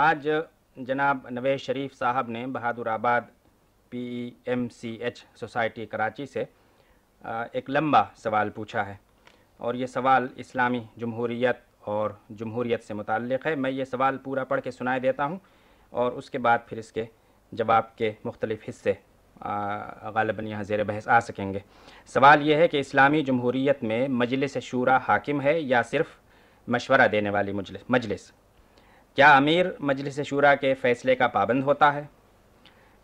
آج جناب نویز شریف صاحب نے Bahadurabad P M C H society Karachi سے ایک لمبا سوال پوچھا ہے اور یہ سوال اسلامی جمہوریت اور جمہوریت سے متعلق ہے میں یہ سوال پورا پڑھ کے سنائے دیتا ہوں اور اس کے بعد پھر اس کے جواب کے مختلف حصے غالباً یہاں زیر بحث آ سکیں گے سوال یہ ہے کہ اسلامی جمہوریت میں مجلس شورا حاکم ہے یا صرف مشورہ دینے والی مجلس مجلس کیا امیر مجلس شورا کے فیصلے کا پابند ہوتا ہے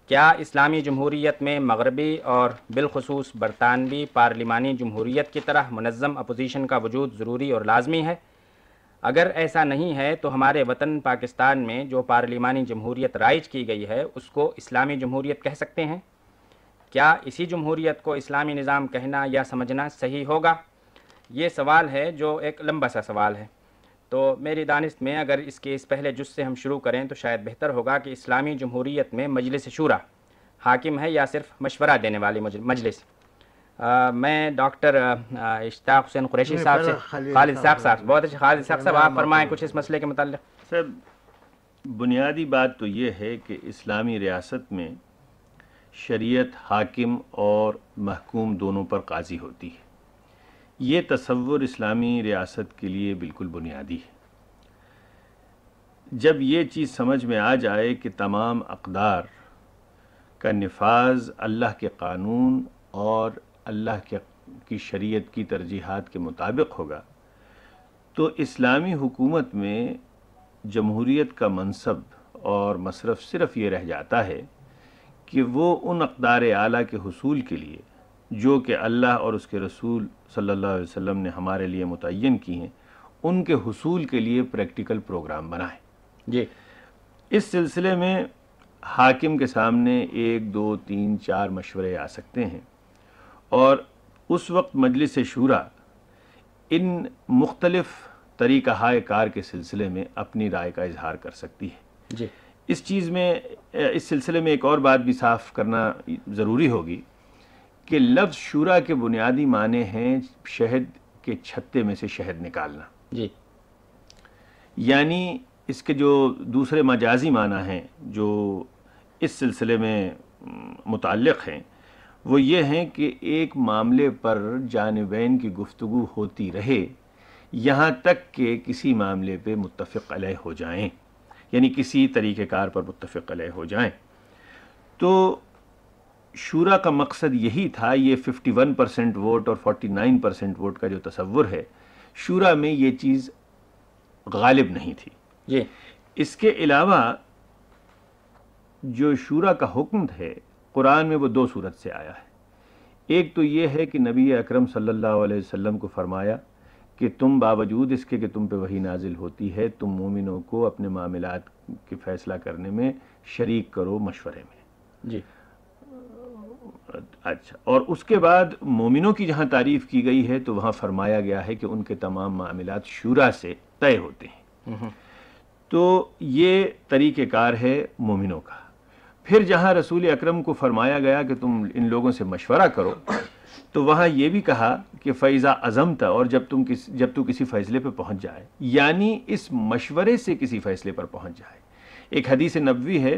کیا اسلامی جمہوریت میں مغربی اور بالخصوص برطانوی پارلیمانی جمہوریت کی طرح منظم اپوزیشن کا وجود ضروری اور لازمی ہے اگر ایسا نہیں ہے تو ہمارے وطن پاکستان میں جو پارلیمانی جمہوریت رائج کی گئی ہے اس کو اسلامی جمہوریت کہہ سکتے ہیں کیا اسی جمہوریت کو اسلامی نظام کہنا یا سمجھنا صحیح ہوگا یہ سوال ہے جو ایک لمبا سا سوال ہے تو میری دانش میں اگر اس کے اس پہلے سے ہم شروع کریں تو شاید بہتر ہوگا کہ اسلامی جمہوریت میں مجلس شورا حاکم ہے یا صرف مشورہ دینے والی مجلس میں ڈاکٹر اشتاق حسین قریشی صاحب سے خالد صاحب صاحب بہت اچھا خالد صاحب صاحب آپ فرمائیں کچھ اس مسئلے کے متعلق سر بنیادی بات تو یہ ہے کہ اسلامی ریاست میں شریعت حاکم اور محکوم دونوں پر قاضی ہوتی ہے یہ تصور اسلامی ریاست کے لیے بالکل بنیادی ہے جب یہ چیز سمجھ میں آ جائے کہ تمام اقدار کا نفاذ اللہ کے قانون اور اللہ کے کی شریعت کی ترجیحات کے مطابق ہوگا تو اسلامی حکومت میں جمہوریت کا منصب اور مصرف صرف یہ رہ جاتا ہے کہ وہ ان اقدار اعلیٰ کے حصول کے لیے جو کہ اللہ اور اس کے رسول صلی اللہ علیہ وسلم نے ہمارے لیے متعین کی ہیں ان کے حصول کے لیے پریکٹیکل پروگرام بنائیں جی اس سلسلے میں حاکم کے سامنے ایک دو تین چار مشورے آ سکتے ہیں اور اس وقت مجلس شورا ان مختلف طریقہ ہائے کار کے سلسلے میں اپنی رائے کا اظہار کر سکتی ہے جی اس چیز میں اس سلسلے میں ایک اور بات بھی صاف کرنا ضروری ہوگی کہ لفظ شورا کے بنیادی معنی ہیں شہد کے چھتے میں سے شہد نکالنا جی یعنی اس کے جو دوسرے مجازی معنی ہیں جو اس سلسلے میں متعلق ہیں وہ یہ ہیں کہ ایک معاملے پر جانبین کی گفتگو ہوتی رہے یہاں تک کہ کسی معاملے پہ متفق علیہ ہو جائیں یعنی کسی طریقہ کار پر متفق علیہ ہو جائیں تو شورا کا مقصد یہی تھا یہ 51 ووٹ اور 49 ووٹ کا جو تصور ہے شورا میں یہ چیز غالب نہیں تھی جی اس کے علاوہ جو شورا کا حکم ہے قرآن میں وہ دو صورت سے آیا ہے ایک تو یہ ہے کہ نبی اکرم صلی اللہ علیہ وسلم کو فرمایا کہ تم باوجود اس کے کہ تم پہ وہی نازل ہوتی ہے تم مومنوں کو اپنے معاملات کے فیصلہ کرنے میں شریک کرو مشورے میں جی اچھا اور اس کے بعد مومنوں کی جہاں تعریف کی گئی ہے تو وہاں فرمایا گیا ہے کہ ان کے تمام معاملات شورا سے طے ہوتے ہیں تو یہ طریقہ کار ہے مومنوں کا پھر جہاں رسول اکرم کو فرمایا گیا کہ تم ان لوگوں سے مشورہ کرو تو وہاں یہ بھی کہا کہ فیضہ اعظم تھا اور جب تم کس جب تو کسی فیصلے پہ پہنچ جائے یعنی اس مشورے سے کسی فیصلے پر پہنچ جائے ایک حدیث نبوی ہے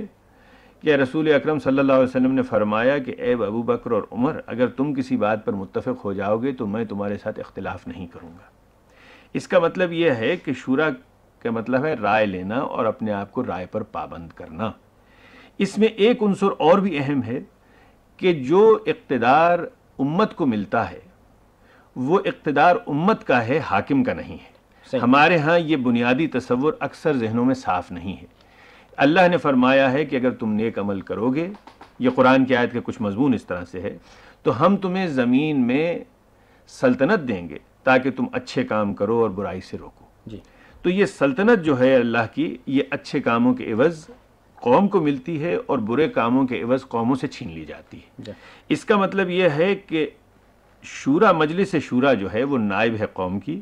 کہ رسول اکرم صلی اللہ علیہ وسلم نے فرمایا کہ اے ابو بکر اور عمر اگر تم کسی بات پر متفق ہو جاؤ گے تو میں تمہارے ساتھ اختلاف نہیں کروں گا اس کا مطلب یہ ہے کہ شورا کا مطلب ہے رائے لینا اور اپنے آپ کو رائے پر پابند کرنا اس میں ایک عنصر اور بھی اہم ہے کہ جو اقتدار امت کو ملتا ہے وہ اقتدار امت کا ہے حاکم کا نہیں ہے ہمارے ہاں یہ بنیادی تصور اکثر ذہنوں میں صاف نہیں ہے اللہ نے فرمایا ہے کہ اگر تم نیک عمل کرو گے یہ قرآن کی آیت کا کچھ مضمون اس طرح سے ہے تو ہم تمہیں زمین میں سلطنت دیں گے تاکہ تم اچھے کام کرو اور برائی سے روکو جی تو یہ سلطنت جو ہے اللہ کی یہ اچھے کاموں کے عوض قوم کو ملتی ہے اور برے کاموں کے عوض قوموں سے چھین لی جاتی ہے جی۔ اس کا مطلب یہ ہے کہ شورا مجلس شورا جو ہے وہ نائب ہے قوم کی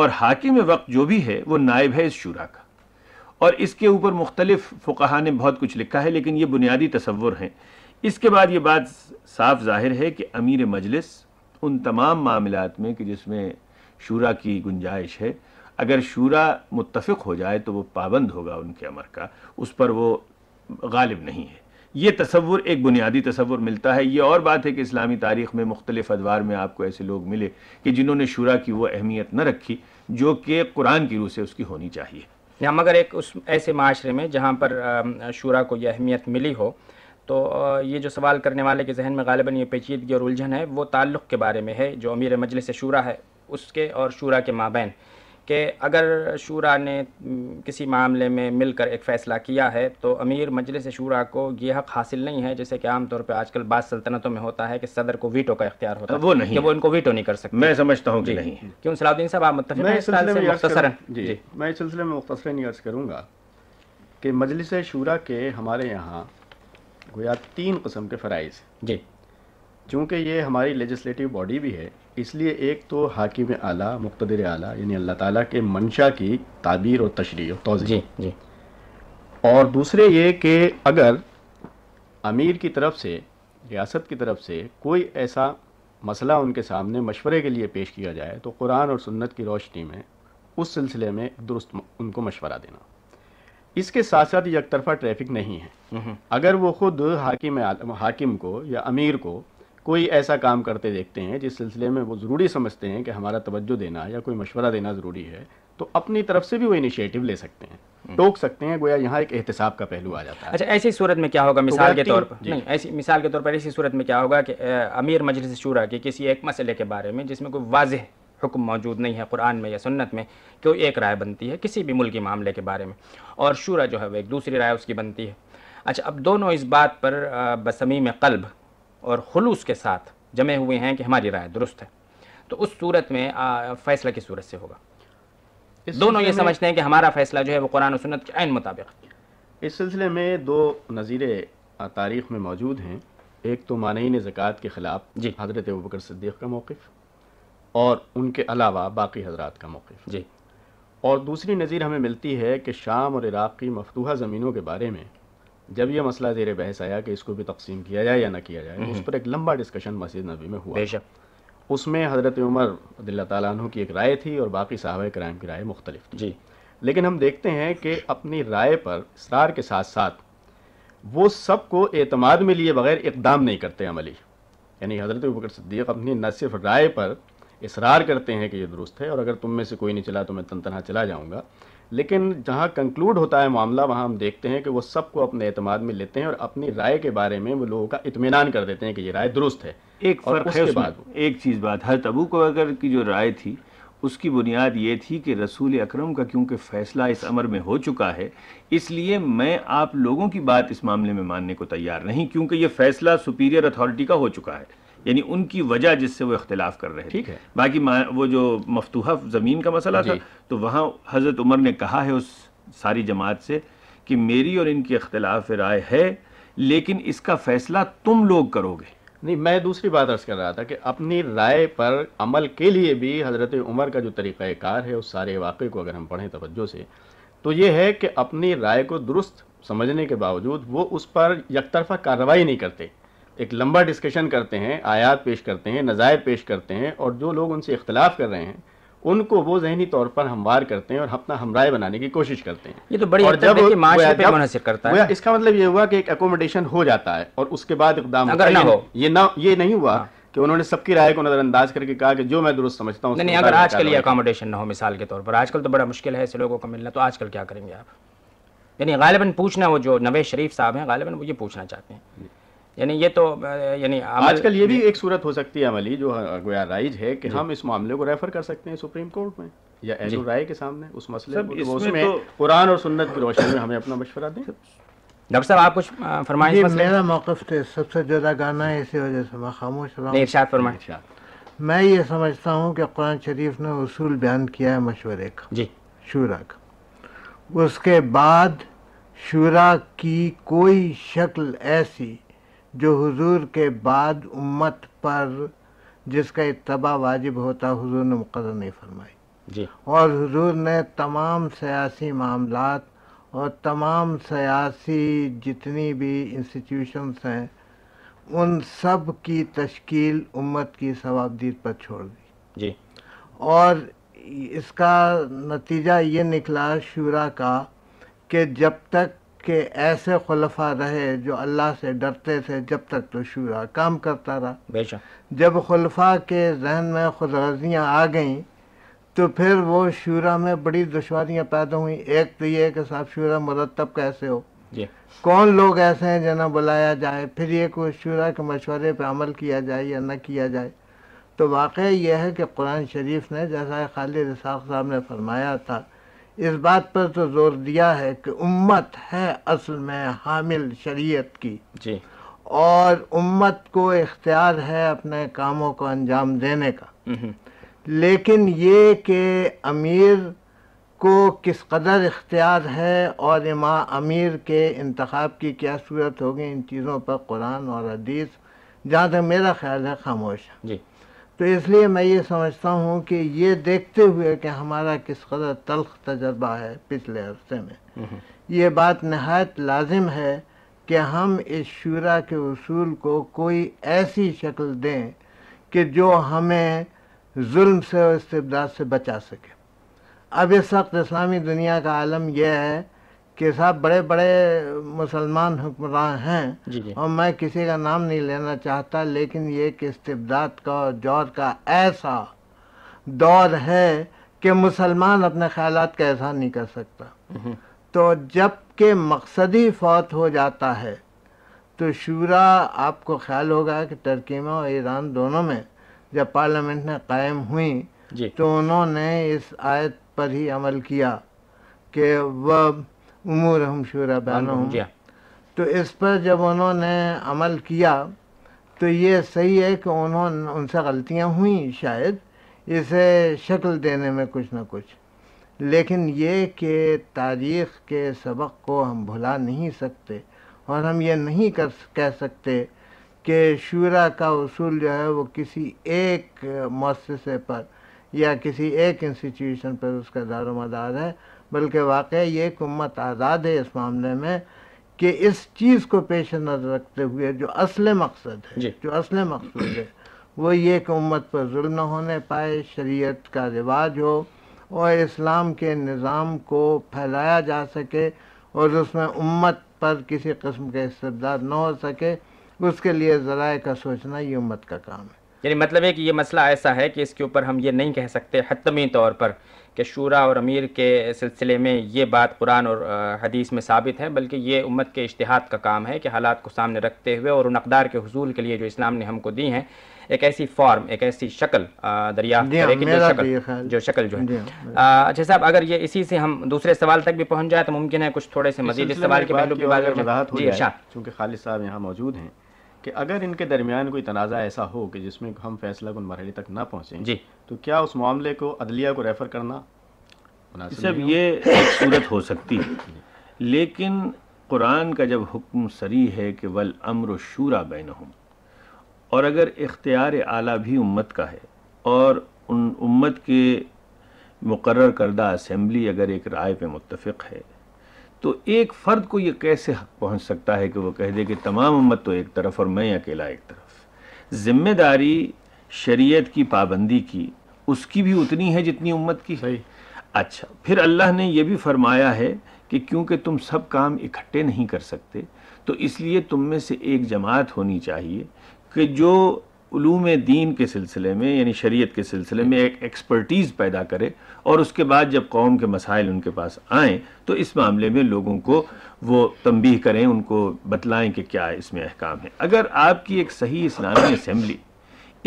اور حاکم وقت جو بھی ہے وہ نائب ہے اس شورا کا اور اس کے اوپر مختلف فقہ نے بہت کچھ لکھا ہے لیکن یہ بنیادی تصور ہیں اس کے بعد یہ بات صاف ظاہر ہے کہ امیر مجلس ان تمام معاملات میں کہ جس میں شورا کی گنجائش ہے اگر شورا متفق ہو جائے تو وہ پابند ہوگا ان کے امر کا اس پر وہ غالب نہیں ہے یہ تصور ایک بنیادی تصور ملتا ہے یہ اور بات ہے کہ اسلامی تاریخ میں مختلف ادوار میں آپ کو ایسے لوگ ملے کہ جنہوں نے شورا کی وہ اہمیت نہ رکھی جو کہ قرآن کی روح سے اس کی ہونی چاہیے یا مگر ایک اس ایسے معاشرے میں جہاں پر شورا کو یہ اہمیت ملی ہو تو یہ جو سوال کرنے والے کے ذہن میں غالباً یہ پیچیدگی اور الجھن ہے وہ تعلق کے بارے میں ہے جو امیر مجلس شورا ہے اس کے اور شعراء کے مابین کہ اگر شورا نے کسی معاملے میں مل کر ایک فیصلہ کیا ہے تو امیر مجلس شورا کو یہ حق حاصل نہیں ہے جیسے کہ عام طور پہ آج کل بعض سلطنتوں میں ہوتا ہے کہ صدر کو ویٹو کا اختیار ہوتا ہے وہ نہیں وہ ان کو ویٹو نہیں کر سکتے میں سمجھتا ہوں جی نہیں کیوں صلاح الدین صاحب آپ جی جی میں اس سلسلے میں مختصر عرض کروں گا کہ مجلس شورا کے ہمارے یہاں گویا تین قسم کے فرائض جی چونکہ یہ ہماری لیجسلیٹیو باڈی بھی ہے اس لیے ایک تو حاکم اعلیٰ مقتدر اعلیٰ یعنی اللہ تعالیٰ کے منشا کی تعبیر اور تشریح اور جی جی اور دوسرے یہ کہ اگر امیر کی طرف سے ریاست کی طرف سے کوئی ایسا مسئلہ ان کے سامنے مشورے کے لیے پیش کیا جائے تو قرآن اور سنت کی روشنی میں اس سلسلے میں درست ان کو مشورہ دینا اس کے ساتھ ساتھ یک طرفہ ٹریفک نہیں ہے اگر وہ خود حاکم حاکم کو یا امیر کو کوئی ایسا کام کرتے دیکھتے ہیں جس سلسلے میں وہ ضروری سمجھتے ہیں کہ ہمارا توجہ دینا یا کوئی مشورہ دینا ضروری ہے تو اپنی طرف سے بھی وہ انیشیٹو لے سکتے ہیں ٹوک سکتے ہیں گویا یہاں ایک احتساب کا پہلو آ جاتا ہے اچھا ایسی صورت میں کیا ہوگا مثال کے طور پر جی۔ نہیں ایسی مثال کے طور پر ایسی صورت میں کیا ہوگا کہ امیر مجلس شعرا کے کسی ایک مسئلے کے بارے میں جس میں کوئی واضح حکم موجود نہیں ہے قرآن میں یا سنت میں کہ وہ ایک رائے بنتی ہے کسی بھی ملکی معاملے کے بارے میں اور شعرا جو ہے وہ ایک دوسری رائے اس کی بنتی ہے اچھا اب دونوں اس بات پر بسمی قلب اور خلوص کے ساتھ جمے ہوئے ہیں کہ ہماری رائے درست ہے تو اس صورت میں فیصلہ کی صورت سے ہوگا دونوں یہ سمجھتے ہیں کہ ہمارا فیصلہ جو ہے وہ قرآن و سنت کے عین مطابق اس سلسلے میں دو نظیرے تاریخ میں موجود ہیں ایک تو مانعین زکوٰۃ کے خلاف جی حضرت ابوبکر بکر صدیق کا موقف اور ان کے علاوہ باقی حضرات کا موقف جی اور دوسری نظیر ہمیں ملتی ہے کہ شام اور عراق کی مفتوحہ زمینوں کے بارے میں جب یہ مسئلہ زیر بحث آیا کہ اس کو بھی تقسیم کیا جائے یا نہ کیا جائے اس پر ایک لمبا ڈسکشن مسجد نبی میں ہوا بے شک اس میں حضرت عمر اللہ تعالیٰ عنہ کی ایک رائے تھی اور باقی صاحب کرائم کی رائے مختلف تھی جی لیکن ہم دیکھتے ہیں کہ اپنی رائے پر اصرار کے ساتھ ساتھ وہ سب کو اعتماد میں لیے بغیر اقدام نہیں کرتے عملی یعنی حضرت بکر صدیق اپنی نہ صرف رائے پر اصرار کرتے ہیں کہ یہ درست ہے اور اگر تم میں سے کوئی نہیں چلا تو میں تن تنہا چلا جاؤں گا لیکن جہاں کنکلوڈ ہوتا ہے معاملہ وہاں ہم دیکھتے ہیں کہ وہ سب کو اپنے اعتماد میں لیتے ہیں اور اپنی رائے کے بارے میں وہ لوگوں کا اطمینان کر دیتے ہیں کہ یہ رائے درست ہے ایک فرق ہے ایک چیز بات ہر تبو کو اگر کی جو رائے تھی اس کی بنیاد یہ تھی کہ رسول اکرم کا کیونکہ فیصلہ اس عمر میں ہو چکا ہے اس لیے میں آپ لوگوں کی بات اس معاملے میں ماننے کو تیار نہیں کیونکہ یہ فیصلہ سپیریئر اتھارٹی کا ہو چکا ہے یعنی ان کی وجہ جس سے وہ اختلاف کر رہے تھے باقی وہ جو مفتوحہ زمین کا مسئلہ جی۔ تھا تو وہاں حضرت عمر نے کہا ہے اس ساری جماعت سے کہ میری اور ان کی اختلاف رائے ہے لیکن اس کا فیصلہ تم لوگ کرو گے نہیں میں دوسری بات عرض کر رہا تھا کہ اپنی رائے پر عمل کے لیے بھی حضرت عمر کا جو طریقہ کار ہے اس سارے واقعے کو اگر ہم پڑھیں توجہ سے تو یہ ہے کہ اپنی رائے کو درست سمجھنے کے باوجود وہ اس پر یک طرفہ کارروائی نہیں کرتے ایک لمبا ڈسکشن کرتے ہیں آیات پیش کرتے ہیں نظائر پیش کرتے ہیں اور جو لوگ ان سے اختلاف کر رہے ہیں ان کو وہ ذہنی طور پر ہموار کرتے ہیں اور اپنا ہمراہ بنانے کی کوشش کرتے ہیں یہ تو بڑی اور جب منحصر کرتا ہے اس کا مطلب یہ ہوا کہ ایک اکوموڈیشن ہو جاتا ہے اور اس کے بعد اقدام اگر نہ ہو یہ نہ یہ نہیں ہوا ہاں۔ کہ انہوں نے سب کی رائے کو نظر انداز کر کے کہا کہ جو میں درست سمجھتا ہوں نہیں اگر آج کل یہ اکاموڈیشن نہ ہو مثال کے طور پر آج کل تو بڑا مشکل ہے ایسے لوگوں کو ملنا تو آج کل کیا کریں گے آپ یعنی غالباً پوچھنا وہ جو نوے شریف صاحب ہیں غالباً وہ یہ پوچھنا چاہتے ہیں یعنی یہ تو یعنی آج کل یہ بھی ایک صورت ہو سکتی ہے عملی جو گویا رائج ہے کہ ہم اس معاملے کو ریفر کر سکتے ہیں سپریم کورٹ میں یا جی۔ اہل رائے کے سامنے اس مسئلے کو اس میں قرآن اور سنت کی روشنی میں ہمیں اپنا مشورہ دیں ڈاکٹر صاحب آپ کچھ فرمائیں میرا موقف تھے سب سے زیادہ گانا ہے اسی وجہ سے میں خاموش رہا ہوں ارشاد فرمائیں میں یہ سمجھتا ہوں کہ قرآن شریف نے اصول بیان کیا ہے مشورے کا جی شورا کا اس کے بعد شورا کی کوئی شکل ایسی جو حضور کے بعد امت پر جس کا اتباع واجب ہوتا حضور نے مقرر نہیں فرمائی جی۔ اور حضور نے تمام سیاسی معاملات اور تمام سیاسی جتنی بھی انسٹیٹیوشنس ہیں ان سب کی تشکیل امت کی ثوابدید پر چھوڑ دی جی اور اس کا نتیجہ یہ نکلا شورا کا کہ جب تک کہ ایسے خلفہ رہے جو اللہ سے ڈرتے تھے جب تک تو شورا کام کرتا رہا جب خلفہ کے ذہن میں خود غرضیاں آ گئیں تو پھر وہ شورا میں بڑی دشواریاں پیدا ہوئیں ایک تو یہ کہ صاحب شورا مرتب کیسے ہو جی۔ کون لوگ ایسے ہیں جنہیں بلایا جائے پھر یہ کہ شورا کے مشورے پہ عمل کیا جائے یا نہ کیا جائے تو واقعہ یہ ہے کہ قرآن شریف نے جیسا خالد رساق صاحب نے فرمایا تھا اس بات پر تو زور دیا ہے کہ امت ہے اصل میں حامل شریعت کی جی اور امت کو اختیار ہے اپنے کاموں کو انجام دینے کا لیکن یہ کہ امیر کو کس قدر اختیار ہے اور امام امیر کے انتخاب کی کیا صورت ہوگی ان چیزوں پر قرآن اور حدیث جہاں تک میرا خیال ہے خاموش جی تو اس لیے میں یہ سمجھتا ہوں کہ یہ دیکھتے ہوئے کہ ہمارا کس قدر تلخ تجربہ ہے پچھلے عرصے میں یہ بات نہایت لازم ہے کہ ہم اس شعرا کے اصول کو کوئی ایسی شکل دیں کہ جو ہمیں ظلم سے اور استبداد سے بچا سکے اب اس وقت اسلامی دنیا کا عالم یہ ہے کہ صاحب بڑے بڑے مسلمان حکمران ہیں جی، جی۔ اور میں کسی کا نام نہیں لینا چاہتا لیکن یہ کہ استبداد کا جور کا ایسا دور ہے کہ مسلمان اپنے خیالات کا احسان نہیں کر سکتا تو جب کہ مقصدی فوت ہو جاتا ہے تو شورا آپ کو خیال ہوگا کہ ترکی میں اور ایران دونوں میں جب پارلیمنٹ نے قائم جی تو انہوں نے اس آیت پر ہی عمل کیا کہ وہ ہم شعرا بین تو اس پر جب انہوں نے عمل کیا تو یہ صحیح ہے کہ انہوں ان سے غلطیاں ہوئیں شاید اسے شکل دینے میں کچھ نہ کچھ لیکن یہ کہ تاریخ کے سبق کو ہم بھلا نہیں سکتے اور ہم یہ نہیں کر کہہ سکتے کہ شعرا کا اصول جو ہے وہ کسی ایک مؤسسے پر یا کسی ایک انسٹیٹیوشن پر اس کا دار و مدار ہے بلکہ واقعی یہ امت آزاد ہے اس معاملے میں کہ اس چیز کو پیش نظر رکھتے ہوئے جو اصل مقصد ہے جی۔ جو اصل مقصد ہے وہ یہ کہ امت پر ظلم نہ ہونے پائے شریعت کا رواج ہو اور اسلام کے نظام کو پھیلایا جا سکے اور اس میں امت پر کسی قسم کے استبداد نہ ہو سکے اس کے لیے ذرائع کا سوچنا یہ امت کا کام ہے یعنی مطلب ہے کہ یہ مسئلہ ایسا ہے کہ اس کے اوپر ہم یہ نہیں کہہ سکتے حتمی طور پر کہ شورا اور امیر کے سلسلے میں یہ بات قرآن اور حدیث میں ثابت ہے بلکہ یہ امت کے اشتہاد کا کام ہے کہ حالات کو سامنے رکھتے ہوئے اور ان اقدار کے حصول کے لیے جو اسلام نے ہم کو دی ہیں ایک ایسی فارم ایک ایسی شکل دریافت کرے کہ جو شکل جو شکل جو ہے جی ہاں، اچھا صاحب اگر یہ اسی سے ہم دوسرے سوال تک بھی پہنچ جائے تو ممکن ہے کچھ تھوڑے سے مزید اس سوال کے پہلو جی، چونکہ خالد صاحب یہاں موجود ہیں کہ اگر ان کے درمیان کوئی تنازع ایسا ہو کہ جس میں ہم فیصلہ کن مرحلے تک نہ پہنچیں جی تو کیا اس معاملے کو عدلیہ کو ریفر کرنا سب یہ صورت ہو سکتی ہے لیکن قرآن کا جب حکم سری ہے کہ ول امر و شورا بین ہوں اور اگر اختیار اعلیٰ بھی امت کا ہے اور ان امت کے مقرر کردہ اسمبلی اگر ایک رائے پہ متفق ہے تو ایک فرد کو یہ کیسے حق پہنچ سکتا ہے کہ وہ کہہ دے کہ تمام امت تو ایک طرف اور میں اکیلا ایک طرف ذمہ داری شریعت کی پابندی کی اس کی بھی اتنی ہے جتنی امت کی ہے اچھا پھر اللہ نے یہ بھی فرمایا ہے کہ کیونکہ تم سب کام اکٹھے نہیں کر سکتے تو اس لیے تم میں سے ایک جماعت ہونی چاہیے کہ جو علوم دین کے سلسلے میں یعنی شریعت کے سلسلے میں ایک ایکسپرٹیز پیدا کرے اور اس کے بعد جب قوم کے مسائل ان کے پاس آئیں تو اس معاملے میں لوگوں کو وہ تنبیہ کریں ان کو بتلائیں کہ کیا اس میں احکام ہے اگر آپ کی ایک صحیح اسلامی اسمبلی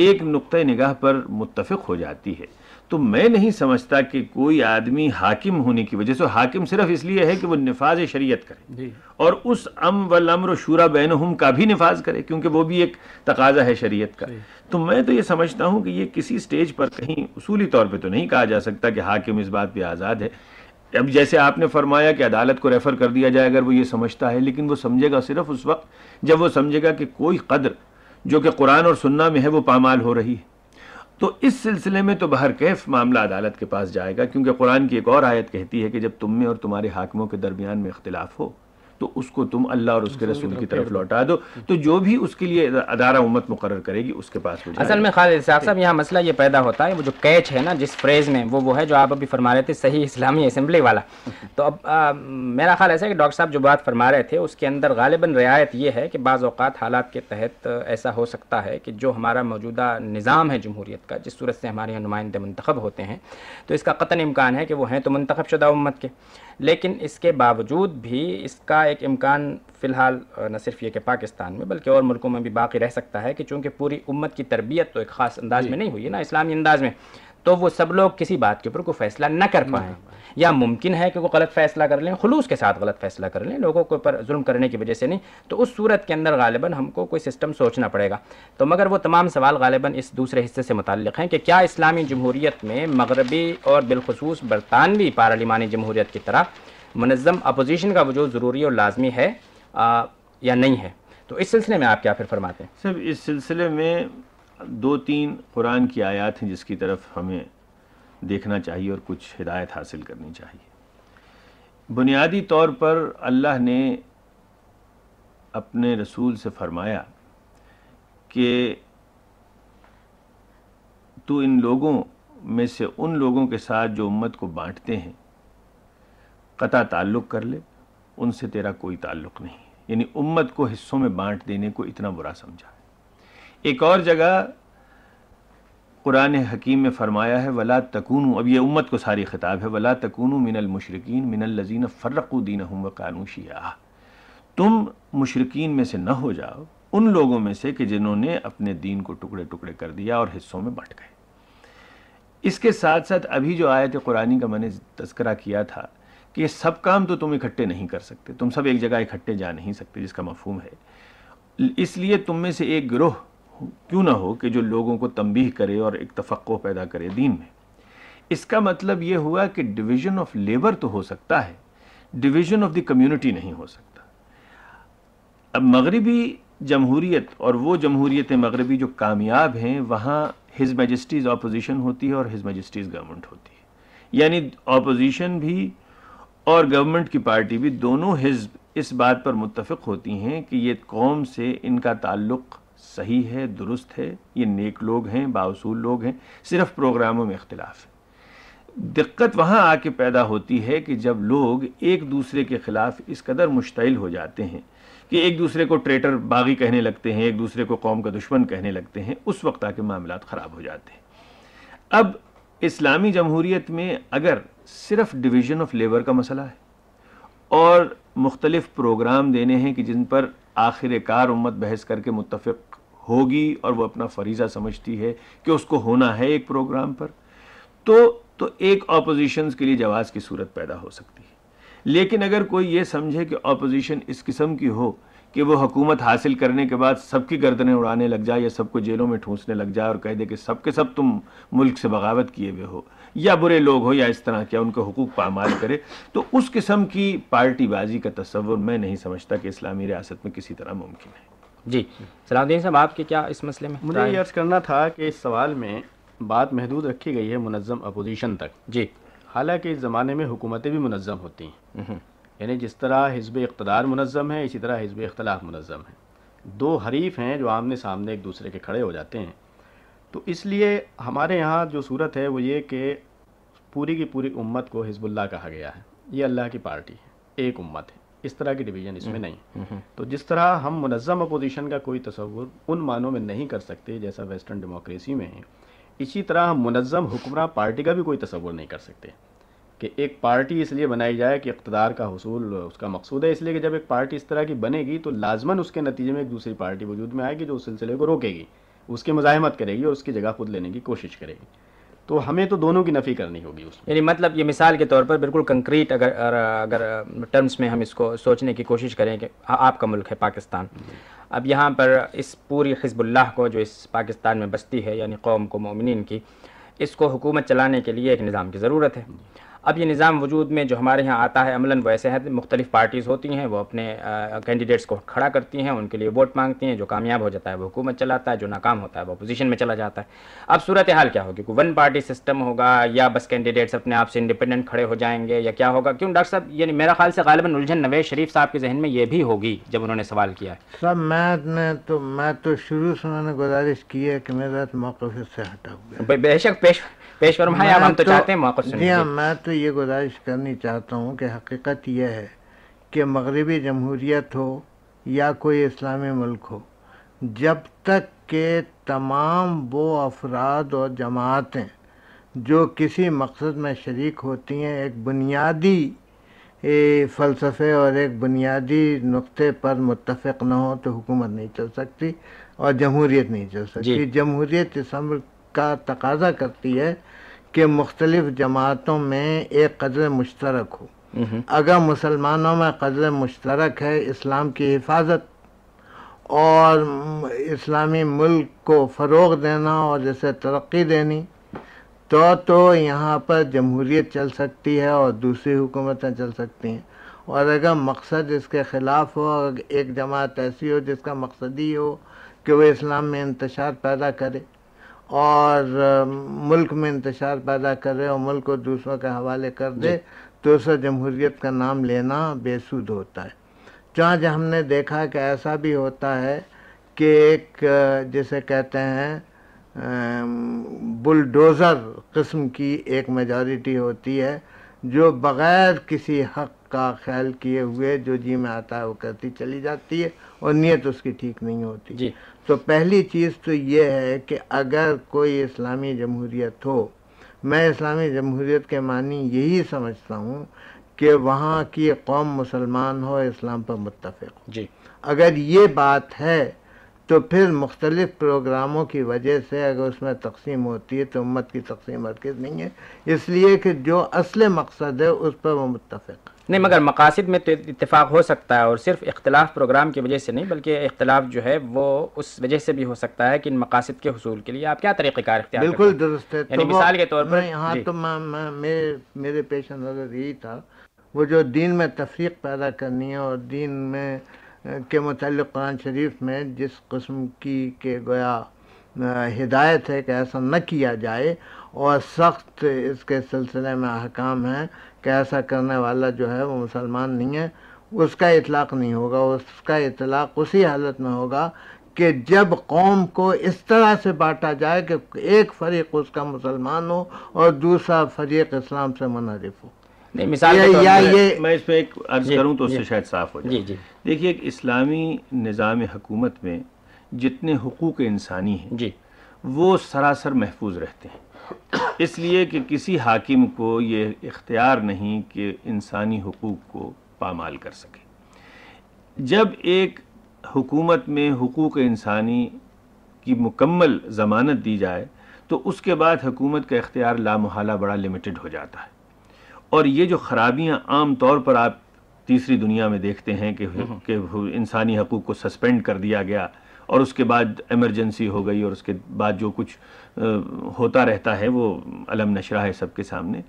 ایک نقطہ نگاہ پر متفق ہو جاتی ہے تو میں نہیں سمجھتا کہ کوئی آدمی حاکم ہونے کی وجہ سے حاکم صرف اس لیے ہے کہ وہ نفاذ شریعت کرے جی۔ اور اس ام والامر و شورا بین کا بھی نفاذ کرے کیونکہ وہ بھی ایک تقاضہ ہے شریعت کا جی۔ تو میں تو یہ سمجھتا ہوں کہ یہ کسی سٹیج پر کہیں اصولی طور پہ تو نہیں کہا جا سکتا کہ حاکم اس بات پہ آزاد ہے اب جیسے آپ نے فرمایا کہ عدالت کو ریفر کر دیا جائے اگر وہ یہ سمجھتا ہے لیکن وہ سمجھے گا صرف اس وقت جب وہ سمجھے گا کہ کوئی قدر جو کہ قرآن اور سننا میں ہے وہ پامال ہو رہی ہے تو اس سلسلے میں تو بہر کیف معاملہ عدالت کے پاس جائے گا کیونکہ قرآن کی ایک اور آیت کہتی ہے کہ جب تم میں اور تمہارے حاکموں کے درمیان میں اختلاف ہو تو اس کو تم اللہ اور اس کے رسول کی طرف لوٹا دو تو جو بھی اس کے لیے ادارہ امت مقرر کرے گی اس کے پاس اصل میں خالد صاحب یہاں مسئلہ یہ پیدا ہوتا ہے وہ جو کیچ ہے نا جس فریز میں وہ وہ ہے جو آپ ابھی فرما رہے تھے صحیح اسلامی اسمبلی والا تو اب میرا خیال ایسا ہے کہ ڈاکٹر صاحب جو بات فرما رہے تھے اس کے اندر غالباً رعایت یہ ہے کہ بعض اوقات حالات کے تحت ایسا ہو سکتا ہے کہ جو ہمارا موجودہ نظام ہے جمہوریت کا جس صورت سے ہمارے یہاں نمائندے منتخب ہوتے ہیں تو اس کا قطن امکان ہے کہ وہ ہیں تو منتخب شدہ امت کے لیکن اس کے باوجود بھی اس کا ایک امکان فی الحال نہ صرف یہ کہ پاکستان میں بلکہ اور ملکوں میں بھی باقی رہ سکتا ہے کہ چونکہ پوری امت کی تربیت تو ایک خاص انداز میں جی۔ نہیں ہوئی ہے نا اسلامی انداز میں تو وہ سب لوگ کسی بات کے اوپر کوئی فیصلہ نہ کر پائیں یا ممکن ہے کہ وہ غلط فیصلہ کر لیں خلوص کے ساتھ غلط فیصلہ کر لیں لوگوں کے اوپر ظلم کرنے کی وجہ سے نہیں تو اس صورت کے اندر غالباً ہم کو کوئی سسٹم سوچنا پڑے گا تو مگر وہ تمام سوال غالباً اس دوسرے حصے سے متعلق ہیں کہ کیا اسلامی جمہوریت میں مغربی اور بالخصوص برطانوی پارلیمانی جمہوریت کی طرح منظم اپوزیشن کا وجود ضروری اور لازمی ہے یا نہیں ہے تو اس سلسلے میں آپ کیا پھر فرماتے ہیں سر اس سلسلے میں دو تین قرآن کی آیات ہیں جس کی طرف ہمیں دیکھنا چاہیے اور کچھ ہدایت حاصل کرنی چاہیے بنیادی طور پر اللہ نے اپنے رسول سے فرمایا کہ تو ان لوگوں میں سے ان لوگوں کے ساتھ جو امت کو بانٹتے ہیں قطع تعلق کر لے ان سے تیرا کوئی تعلق نہیں یعنی امت کو حصوں میں بانٹ دینے کو اتنا برا سمجھا ہے ایک اور جگہ قرآن حکیم میں فرمایا ہے ولا تکون اب یہ امت کو ساری خطاب ہے ولا تکون من المشرقین من الزین فرق الدین و قانو شیاح تم مشرقین میں سے نہ ہو جاؤ ان لوگوں میں سے کہ جنہوں نے اپنے دین کو ٹکڑے ٹکڑے کر دیا اور حصوں میں بٹ گئے اس کے ساتھ ساتھ ابھی جو آیت قرآنی قرآن کا میں نے تذکرہ کیا تھا کہ یہ سب کام تو تم اکٹھے نہیں کر سکتے تم سب ایک جگہ اکٹھے جا نہیں سکتے جس کا مفہوم ہے اس لیے تم میں سے ایک گروہ کیوں نہ ہو کہ جو لوگوں کو تنبیہ کرے اور ایک تفقع پیدا کرے دین میں اس کا مطلب یہ ہوا کہ ڈویژن آف لیبر تو ہو سکتا ہے ڈویژن آف دی کمیونٹی نہیں ہو سکتا اب مغربی جمہوریت اور وہ جمہوریت مغربی جو کامیاب ہیں وہاں ہز میجسٹیز اپوزیشن ہوتی ہے اور ہز میجسٹیز گورنمنٹ ہوتی ہے یعنی اپوزیشن بھی اور گورنمنٹ کی پارٹی بھی دونوں حزب اس بات پر متفق ہوتی ہیں کہ یہ قوم سے ان کا تعلق صحیح ہے درست ہے یہ نیک لوگ ہیں باوصول لوگ ہیں صرف پروگراموں میں اختلاف ہے دقت وہاں آ کے پیدا ہوتی ہے کہ جب لوگ ایک دوسرے کے خلاف اس قدر مشتعل ہو جاتے ہیں کہ ایک دوسرے کو ٹریٹر باغی کہنے لگتے ہیں ایک دوسرے کو قوم کا دشمن کہنے لگتے ہیں اس وقت آ کے معاملات خراب ہو جاتے ہیں اب اسلامی جمہوریت میں اگر صرف ڈویژن آف لیبر کا مسئلہ ہے اور مختلف پروگرام دینے ہیں کہ جن پر آخر کار امت بحث کر کے متفق ہوگی اور وہ اپنا فریضہ سمجھتی ہے کہ اس کو ہونا ہے ایک پروگرام پر تو تو ایک اپوزیشن کے لیے جواز کی صورت پیدا ہو سکتی ہے لیکن اگر کوئی یہ سمجھے کہ اپوزیشن اس قسم کی ہو کہ وہ حکومت حاصل کرنے کے بعد سب کی گردنیں اڑانے لگ جائے یا سب کو جیلوں میں ٹھونسنے لگ جائے اور کہہ دے کہ سب کے سب تم ملک سے بغاوت کیے ہوئے ہو یا برے لوگ ہو یا اس طرح کیا ان کے حقوق پامال کرے تو اس قسم کی پارٹی بازی کا تصور میں نہیں سمجھتا کہ اسلامی ریاست میں کسی طرح ممکن ہے جی سلام دین صاحب آپ کے کیا اس مسئلے میں مجھے یہ عرض کرنا تھا کہ اس سوال میں بات محدود رکھی گئی ہے منظم اپوزیشن تک جی حالانکہ اس زمانے میں حکومتیں بھی منظم ہوتی ہیں یعنی جس طرح حزب اقتدار منظم ہے اسی طرح حزب اختلاف منظم ہے دو حریف ہیں جو آمنے سامنے ایک دوسرے کے کھڑے ہو جاتے ہیں تو اس لیے ہمارے یہاں جو صورت ہے وہ یہ کہ پوری کی پوری امت کو حزب اللہ کہا گیا ہے یہ اللہ کی پارٹی ہے ایک امت ہے اس طرح کی ڈویژن اس میں نہیں تو جس طرح ہم منظم اپوزیشن کا کوئی تصور ان معنوں میں نہیں کر سکتے جیسا ویسٹرن ڈیموکریسی میں ہے اسی طرح ہم منظم حکمراں پارٹی کا بھی کوئی تصور نہیں کر سکتے کہ ایک پارٹی اس لیے بنائی جائے کہ اقتدار کا حصول اس کا مقصود ہے اس لیے کہ جب ایک پارٹی اس طرح کی بنے گی تو لازماً اس کے نتیجے میں ایک دوسری پارٹی وجود میں آئے گی جو اس سلسلے کو روکے گی اس کی مزاحمت کرے گی اور اس کی جگہ خود لینے کی کوشش کرے گی تو ہمیں تو دونوں کی نفی کرنی ہوگی اس یعنی مطلب یہ مثال کے طور پر بالکل کنکریٹ اگر اگر ٹرمز میں ہم اس کو سوچنے کی کوشش کریں کہ آپ کا ملک ہے پاکستان اب یہاں پر اس پوری حزب اللہ کو جو اس پاکستان میں بستی ہے یعنی قوم کو مومنین کی اس کو حکومت چلانے کے لیے ایک نظام کی ضرورت ہے اب یہ نظام وجود میں جو ہمارے ہاں آتا ہے عملاً وہ ایسے مختلف پارٹیز ہوتی ہیں وہ اپنے کینڈیڈیٹس کو کھڑا کرتی ہیں ان کے لیے ووٹ مانگتی ہیں جو کامیاب ہو جاتا ہے وہ حکومت چلاتا ہے جو ناکام ہوتا ہے وہ اپوزیشن میں چلا جاتا ہے اب صورتحال کیا ہوگی کیونکہ ون پارٹی سسٹم ہوگا یا بس کینڈیڈیٹس اپنے آپ سے انڈیپینڈنٹ کھڑے ہو جائیں گے یا کیا ہوگا کیوں ڈاکٹر صاحب یعنی میرا خیال سے غالباً الجھن نویز شریف صاحب کے ذہن میں یہ بھی ہوگی جب انہوں نے سوال کیا ہے صاحب میں تو میں تو شروع سے نے گزارش کی ہے کہ میرا سے ہٹا ہوا بے شک پیش پیش ہم تو چاہتے ہیں جی ہاں جی۔ میں تو یہ گزارش کرنی چاہتا ہوں کہ حقیقت یہ ہے کہ مغربی جمہوریت ہو یا کوئی اسلامی ملک ہو جب تک کہ تمام وہ افراد اور جماعتیں جو کسی مقصد میں شریک ہوتی ہیں ایک بنیادی فلسفے اور ایک بنیادی نقطے پر متفق نہ ہوں تو حکومت نہیں چل سکتی اور جمہوریت نہیں چل سکتی جی۔ جمہوریت اس عمل کا تقاضا کرتی ہے کہ مختلف جماعتوں میں ایک قدر مشترک ہو اگر مسلمانوں میں قدر مشترک ہے اسلام کی حفاظت اور اسلامی ملک کو فروغ دینا اور جیسے ترقی دینی تو تو یہاں پر جمہوریت چل سکتی ہے اور دوسری حکومتیں چل سکتی ہیں اور اگر مقصد اس کے خلاف ہو ایک جماعت ایسی ہو جس کا مقصد ہی ہو کہ وہ اسلام میں انتشار پیدا کرے اور ملک میں انتشار پیدا کرے اور ملک کو دوسروں کے حوالے کر دے جی۔ تو اسے جمہوریت کا نام لینا بے سود ہوتا ہے جہاں ہم نے دیکھا کہ ایسا بھی ہوتا ہے کہ ایک جسے کہتے ہیں بلڈوزر قسم کی ایک میجورٹی ہوتی ہے جو بغیر کسی حق کا خیال کیے ہوئے جو جی میں آتا ہے وہ کرتی چلی جاتی ہے اور نیت اس کی ٹھیک نہیں ہوتی جی تو پہلی چیز تو یہ ہے کہ اگر کوئی اسلامی جمہوریت ہو میں اسلامی جمہوریت کے معنی یہی سمجھتا ہوں کہ وہاں کی قوم مسلمان ہو اسلام پر متفق ہو جی اگر یہ بات ہے تو پھر مختلف پروگراموں کی وجہ سے اگر اس میں تقسیم ہوتی ہے تو امت کی تقسیم مرکز نہیں ہے اس لیے کہ جو اصل مقصد ہے اس پر وہ متفق ہے نہیں مگر مقاصد میں تو اتفاق ہو سکتا ہے اور صرف اختلاف پروگرام کی وجہ سے نہیں بلکہ اختلاف جو ہے وہ اس وجہ سے بھی ہو سکتا ہے کہ ان مقاصد کے حصول کے لیے آپ کیا طریقہ کار اختیار بالکل درست ہے یعنی مثال کے طور پر یہاں جی۔ تو میرے پیش نظر یہی تھا وہ جو دین میں تفریق پیدا کرنی ہے اور دین میں کے متعلق قرآن شریف میں جس قسم کی کہ گویا ہدایت ہے کہ ایسا نہ کیا جائے اور سخت اس کے سلسلے میں احکام ہیں کہ ایسا کرنے والا جو ہے وہ مسلمان نہیں ہے اس کا اطلاق نہیں ہوگا اس کا اطلاق اسی حالت میں ہوگا کہ جب قوم کو اس طرح سے بانٹا جائے کہ ایک فریق اس کا مسلمان ہو اور دوسرا فریق اسلام سے منحرف ہو مثال یہ میں اس میں ایک عرض جی، کروں تو اس جی۔ سے شاید صاف ہو جائے جی، دیکھیے ایک اسلامی نظام حکومت میں جتنے حقوق انسانی ہیں جی وہ سراسر محفوظ رہتے ہیں اس لیے کہ کسی حاکم کو یہ اختیار نہیں کہ انسانی حقوق کو پامال کر سکے جب ایک حکومت میں حقوق انسانی کی مکمل ضمانت دی جائے تو اس کے بعد حکومت کا اختیار لامحالہ بڑا لمیٹڈ ہو جاتا ہے اور یہ جو خرابیاں عام طور پر آپ تیسری دنیا میں دیکھتے ہیں کہ انسانی حقوق کو سسپینڈ کر دیا گیا اور اس کے بعد ایمرجنسی ہو گئی اور اس کے بعد جو کچھ ہوتا رہتا ہے وہ علم نشرہ ہے سب کے سامنے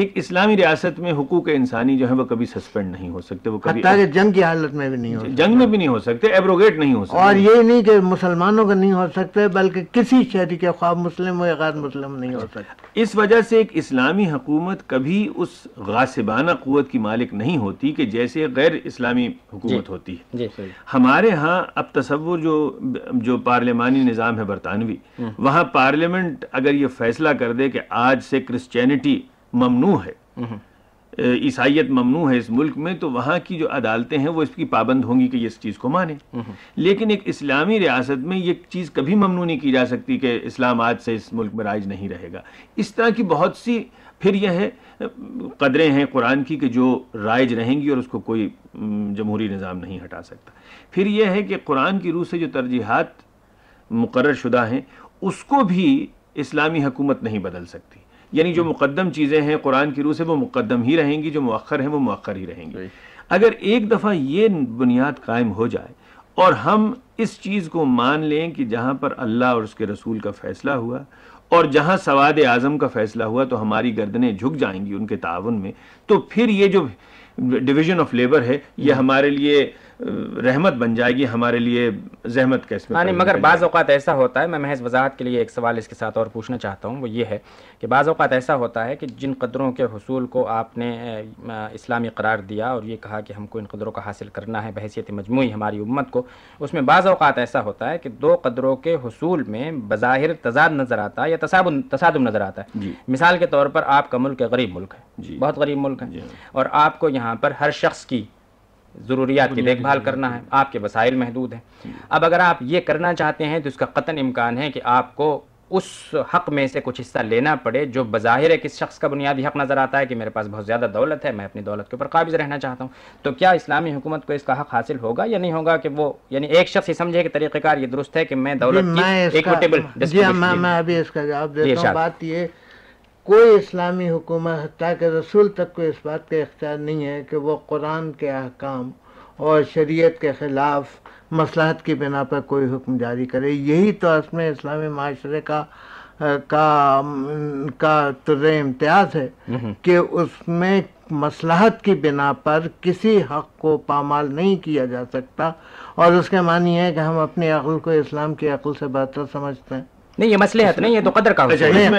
ایک اسلامی ریاست میں حقوق انسانی جو ہیں وہ کبھی سسپینڈ نہیں ہو سکتے وہ کبھی جنگ کی حالت میں بھی نہیں ہو جنگ میں بھی نہیں ہو سکتے ایبروگیٹ نہیں نہیں ہو سکتے اور یہ کہ مسلمانوں کا نہیں ہو سکتے بلکہ کسی شہری کے خواب مسلم مسلم غیر نہیں ہو سکتے اس وجہ سے ایک اسلامی حکومت کبھی اس غاسبانہ قوت کی مالک نہیں ہوتی کہ جیسے غیر اسلامی حکومت جی۔ ہوتی ہے جی، ہمارے ہاں اب تصور جو پارلیمانی نظام ہے برطانوی وہاں پارلیمنٹ اگر یہ فیصلہ کر دے کہ آج سے کرسچینٹی ممنوع ہے عیسائیت ممنوع ہے اس ملک میں تو وہاں کی جو عدالتیں ہیں وہ اس کی پابند ہوں گی کہ یہ اس چیز کو مانیں لیکن ایک اسلامی ریاست میں یہ چیز کبھی ممنوع نہیں کی جا سکتی کہ اسلام آج سے اس ملک میں رائج نہیں رہے گا اس طرح کی بہت سی پھر یہ ہے قدریں ہیں قرآن کی کہ جو رائج رہیں گی اور اس کو کوئی جمہوری نظام نہیں ہٹا سکتا پھر یہ ہے کہ قرآن کی روح سے جو ترجیحات مقرر شدہ ہیں اس کو بھی اسلامی حکومت نہیں بدل سکتی یعنی جو مقدم چیزیں ہیں قرآن کی روح سے وہ مقدم ہی رہیں گی جو مؤخر ہیں وہ مؤخر ہی رہیں گی اگر ایک دفعہ یہ بنیاد قائم ہو جائے اور ہم اس چیز کو مان لیں کہ جہاں پر اللہ اور اس کے رسول کا فیصلہ ہوا اور جہاں سواد اعظم کا فیصلہ ہوا تو ہماری گردنیں جھک جائیں گی ان کے تعاون میں تو پھر یہ جو ڈویژن آف لیبر ہے یہ ہمارے لیے رحمت بن جائے گی ہمارے لیے زحمت کیسے یعنی مگر بعض اوقات ایسا ہوتا ہے میں محض وضاحت کے لیے ایک سوال اس کے ساتھ اور پوچھنا چاہتا ہوں وہ یہ ہے کہ بعض اوقات ایسا ہوتا ہے کہ جن قدروں کے حصول کو آپ نے اسلامی قرار دیا اور یہ کہا کہ ہم کو ان قدروں کا حاصل کرنا ہے بحثیت مجموعی ہماری امت کو اس میں بعض اوقات ایسا ہوتا ہے کہ دو قدروں کے حصول میں بظاہر تضاد نظر آتا ہے یا تصاد تصادم نظر آتا ہے جی۔ مثال کے طور پر آپ کا ملک غریب ملک ہے جی بہت غریب ملک ہے جی۔ اور آپ کو یہاں پر ہر شخص کی ضروریات کی دیکھ بھال کرنا ہے آپ کے وسائل محدود ہیں اب اگر آپ یہ کرنا چاہتے ہیں تو اس کا قطن امکان ہے کہ آپ کو اس حق میں سے کچھ حصہ لینا پڑے جو بظاہر کس شخص کا بنیادی حق نظر آتا ہے کہ میرے پاس بہت زیادہ دولت ہے میں اپنی دولت کے اوپر قابض رہنا چاہتا ہوں تو کیا اسلامی حکومت کو اس کا حق حاصل ہوگا یا نہیں ہوگا کہ وہ یعنی ایک شخص ہی سمجھے کہ طریقہ کار یہ درست ہے کہ میں جی، دولت کی بات یہ کوئی اسلامی حکومت حتیٰ کہ رسول تک کو اس بات کا اختیار نہیں ہے کہ وہ قرآن کے احکام اور شریعت کے خلاف مسلحت کی بنا پر کوئی حکم جاری کرے یہی تو میں اسلامی معاشرے کا کا کا تر امتیاز ہے کہ اس میں مسلحت کی بنا پر کسی حق کو پامال نہیں کیا جا سکتا اور اس کے معنی ہے کہ ہم اپنے عقل کو اسلام کی عقل سے بہتر سمجھتے ہیں نہیں یہ مسئلہ نہیں یہ تو قدر کا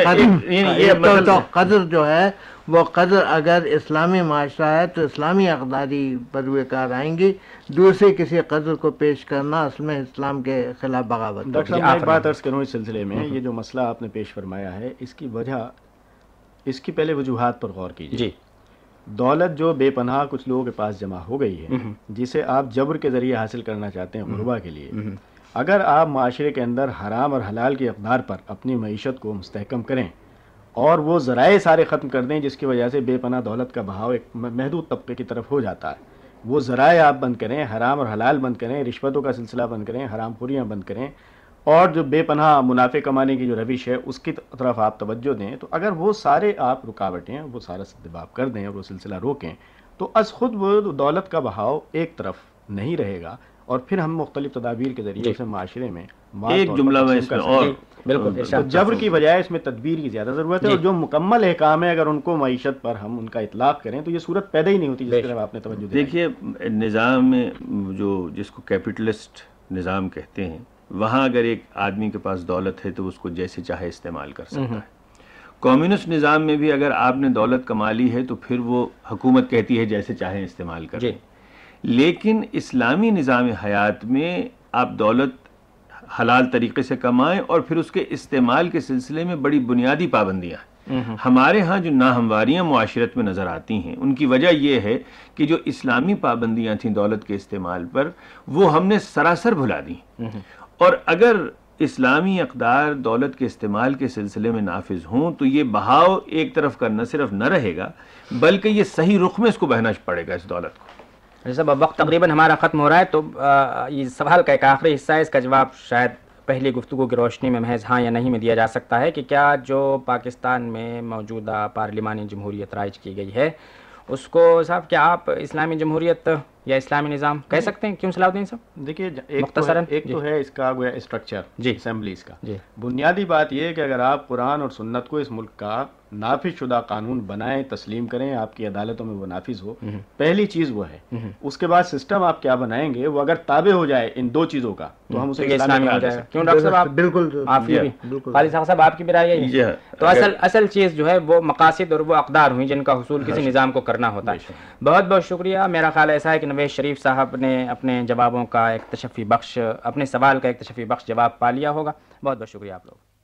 اچھا، قدر جو ہے وہ قدر اگر اسلامی معاشرہ ہے تو اسلامی اقداری بروے کار آئیں گی دوسرے کسی قدر کو پیش کرنا اس میں اسلام کے خلاف بغاوت ڈاکٹر صاحب جی، ایک بات عرض کروں اس سلسلے میں یہ جو مسئلہ آپ نے پیش فرمایا ہے اس کی وجہ اس کی پہلے وجوہات پر غور کیجیے جی دولت جو بے پناہ کچھ لوگوں کے پاس جمع ہو گئی ہے جسے آپ جبر کے ذریعے حاصل کرنا چاہتے ہیں غربا کے لیے اگر آپ معاشرے کے اندر حرام اور حلال کے اقدار پر اپنی معیشت کو مستحکم کریں اور وہ ذرائع سارے ختم کر دیں جس کی وجہ سے بے پناہ دولت کا بہاؤ ایک محدود طبقے کی طرف ہو جاتا ہے وہ ذرائع آپ بند کریں حرام اور حلال بند کریں رشوتوں کا سلسلہ بند کریں حرام پوریاں بند کریں اور جو بے پناہ منافع کمانے کی جو روش ہے اس کی طرف آپ توجہ دیں تو اگر وہ سارے آپ رکاوٹیں وہ سارا کر دیں اور وہ سلسلہ روکیں تو از خود وہ دولت کا بہاؤ ایک طرف نہیں رہے گا اور پھر ہم مختلف تدابیر کے ذریعے جی۔ معاشرے میں ایک جملہ میں اس میں اور بالکل کی بجائے اس میں تدبیر کی زیادہ ضرورت ہے اور جی۔ جو مکمل احکام ہے اگر ان کو معیشت پر ہم ان کا اطلاق کریں تو یہ صورت پیدا ہی نہیں ہوتی جس طرح آپ نے توجہ دیکھیے نظام میں جو جس کو کیپٹلسٹ نظام کہتے ہیں وہاں اگر ایک آدمی کے پاس دولت ہے تو اس کو جیسے چاہے استعمال کر سکتا ہے کمیونسٹ نظام میں بھی اگر آپ نے دولت کما لی ہے تو پھر وہ حکومت کہتی ہے جیسے چاہے استعمال کریں جی۔ لیکن اسلامی نظام حیات میں آپ دولت حلال طریقے سے کمائیں اور پھر اس کے استعمال کے سلسلے میں بڑی بنیادی پابندیاں ہیں ہمارے ہاں جو ناہمواریاں معاشرت میں نظر آتی ہیں ان کی وجہ یہ ہے کہ جو اسلامی پابندیاں تھیں دولت کے استعمال پر وہ ہم نے سراسر بھلا دی اور اگر اسلامی اقدار دولت کے استعمال کے سلسلے میں نافذ ہوں تو یہ بہاؤ ایک طرف کا نہ صرف نہ رہے گا بلکہ یہ صحیح رخ میں اس کو بہنا پڑے گا اس دولت کو صاحب سب اب وقت تقریباً ہمارا ختم ہو رہا ہے تو یہ سوال کا ایک آخری حصہ ہے اس کا جواب شاید پہلی گفتگو کی روشنی میں محض ہاں یا نہیں میں دیا جا سکتا ہے کہ کیا جو پاکستان میں موجودہ پارلیمانی جمہوریت رائج کی گئی ہے اس کو صاحب کیا آپ اسلامی جمہوریت یا اسلامی نظام کہہ سکتے ہیں کیوں صلاح الدین صاحب دیکھیے ایک جی۔ تو ہے اس کا جی۔ کا گویا اسٹرکچر جی جی اسمبلیز بنیادی بات یہ کہ اگر آپ قرآن اور سنت کو اس ملک کا نافذ شدہ قانون بنائیں تسلیم کریں آپ کی عدالتوں میں وہ نافذ ہو پہلی چیز وہ ہے اس کے بعد سسٹم آپ کیا بنائیں گے وہ اگر تابع ہو جائے ان دو چیزوں کا تو ہم اسے کیوں ڈاکٹر بالکل آپ کی ہے تو اصل اصل چیز جو وہ مقاصد اور وہ اقدار ہوئی جن کا حصول کسی ہاں جی۔ نظام کو کرنا ہوتا ہے بہت بہت شکریہ میرا خیال ایسا ہے کہ شریف صاحب نے اپنے جوابوں کا ایک تشفی بخش اپنے سوال کا ایک تشفی بخش جواب پا لیا ہوگا بہت بہت شکریہ آپ لوگ